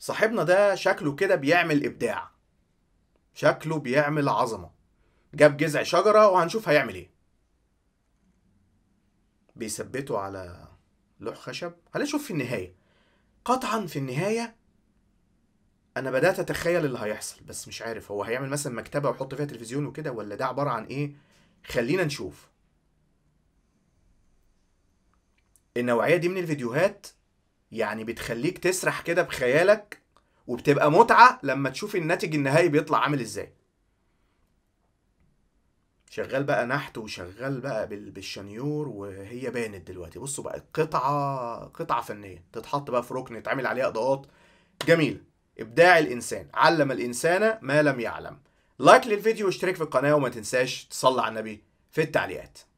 صاحبنا ده شكله كده بيعمل ابداع شكله بيعمل عظمه جاب جذع شجره وهنشوف هيعمل ايه بيثبته على لوح خشب هنشوف في النهايه قطعا في النهايه انا بدات اتخيل اللي هيحصل بس مش عارف هو هيعمل مثلا مكتبه ويحط فيها تلفزيون وكده ولا ده عباره عن ايه خلينا نشوف النوعيه دي من الفيديوهات يعني بتخليك تسرح كده بخيالك وبتبقى متعة لما تشوف الناتج النهائي بيطلع عامل ازاي شغال بقى نحت وشغال بقى بالشنيور وهي بانت دلوقتي بصوا بقى قطعة قطعة فنية تتحط بقى في ركن يتعمل عليها إضاءات جميلة إبداع الإنسان علم الإنسان ما لم يعلم لايك للفيديو واشترك في القناة وما تنساش تصلي على النبي في التعليقات